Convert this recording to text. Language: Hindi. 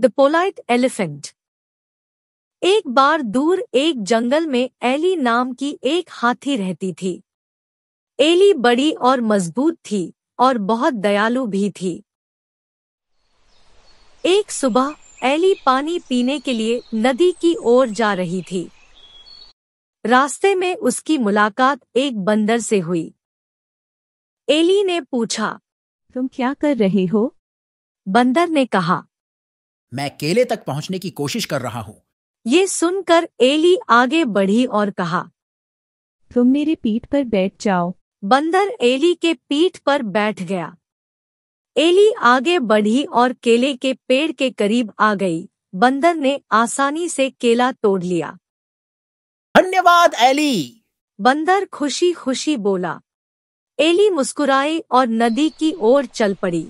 द पोलाइट एलिफेंट एक बार दूर एक जंगल में एली नाम की एक हाथी रहती थी एली बड़ी और मजबूत थी और बहुत दयालु भी थी एक सुबह एली पानी पीने के लिए नदी की ओर जा रही थी रास्ते में उसकी मुलाकात एक बंदर से हुई एली ने पूछा तुम क्या कर रहे हो बंदर ने कहा मैं केले तक पहुंचने की कोशिश कर रहा हूँ ये सुनकर एली आगे बढ़ी और कहा तुम मेरे पीठ पर बैठ जाओ बंदर एली के पीठ पर बैठ गया एली आगे बढ़ी और केले के पेड़ के करीब आ गई बंदर ने आसानी से केला तोड़ लिया धन्यवाद एली बंदर खुशी खुशी बोला एली मुस्कुराई और नदी की ओर चल पड़ी